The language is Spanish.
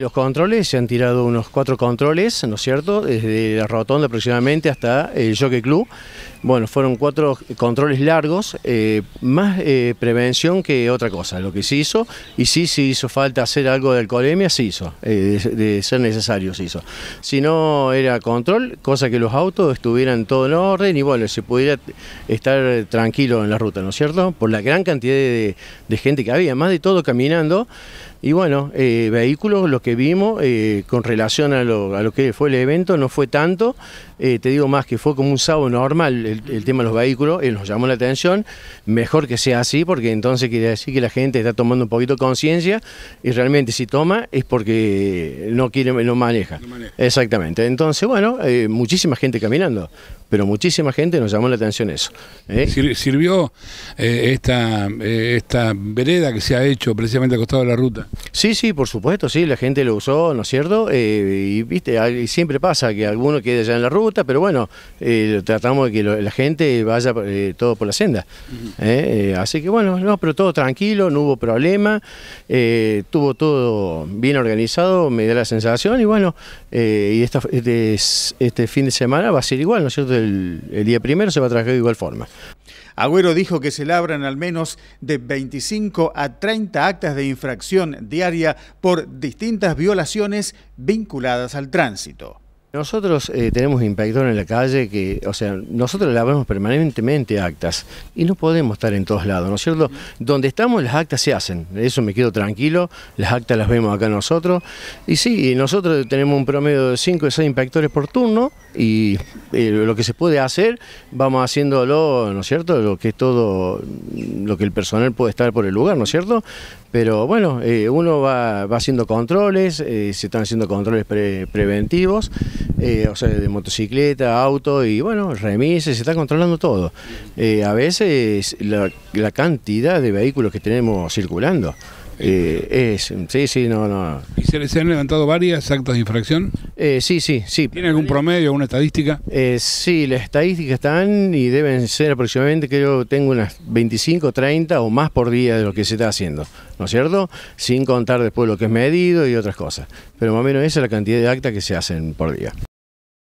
Los controles, se han tirado unos cuatro controles, ¿no es cierto? Desde la rotonda aproximadamente hasta el Jockey Club. Bueno, fueron cuatro controles largos, eh, más eh, prevención que otra cosa, lo que se hizo. Y sí, si hizo falta hacer algo de alcoholemia, se hizo, eh, de, ser necesario se hizo. Si no era control, cosa que los autos estuvieran todo en orden y bueno, se pudiera estar tranquilo en la ruta, ¿no es cierto? Por la gran cantidad de gente que había, más de todo caminando, y bueno, eh, vehículos, lo que vimos eh, con relación a lo, a lo, que fue el evento, no fue tanto, eh, te digo más que fue como un sábado normal el, tema de los vehículos, nos llamó la atención, mejor que sea así, porque entonces quiere decir que la gente está tomando un poquito conciencia y realmente si toma es porque no quiere, maneja. No maneja. Exactamente, entonces bueno, muchísima gente caminando, pero muchísima gente nos llamó la atención eso. ¿eh? ¿Sirvió eh, esta, eh, esta vereda que se ha hecho precisamente al costado de la ruta? Sí, sí, por supuesto, sí, la gente lo usó, ¿no es cierto? y viste, siempre pasa que alguno quede allá en la ruta, pero bueno, tratamos de que la gente vaya todo por la senda. así que bueno, no, pero todo tranquilo, no hubo problema, tuvo todo bien organizado, me da la sensación, y bueno, y esta, este, este fin de semana va a ser igual, ¿no es cierto? el, día primero se va a trabajar de igual forma. Agüero dijo que se labran al menos de 25 a 30 actas de infracción diaria por distintas violaciones vinculadas al tránsito. Nosotros eh, tenemos inspector en la calle que, o sea, nosotros vemos permanentemente actas y no podemos estar en todos lados, ¿no es cierto? Donde estamos las actas se hacen, eso me quedo tranquilo, las actas las vemos acá nosotros y sí, nosotros tenemos un promedio de 5 o 6 inspectores por turno y eh, lo que se puede hacer vamos haciéndolo, ¿no es cierto? Lo que es todo, lo que el personal puede estar por el lugar, ¿no es cierto? Pero bueno, eh, uno va, haciendo controles, se están haciendo controles preventivos eh, o sea, de motocicleta, auto y bueno, remises, se está controlando todo. Eh, a veces la, cantidad de vehículos que tenemos circulando. Eh, es, sí, sí, no, no. ¿Y se, les han levantado varias actas de infracción? sí, sí, sí. ¿Tiene algún promedio, alguna estadística? sí, las estadísticas están y deben ser aproximadamente, creo, tengo unas 25, 30 o más por día de lo que se está haciendo. ¿no es cierto? Sin contar después lo que es medido y otras cosas. Pero más o menos esa es la cantidad de actas que se hacen por día.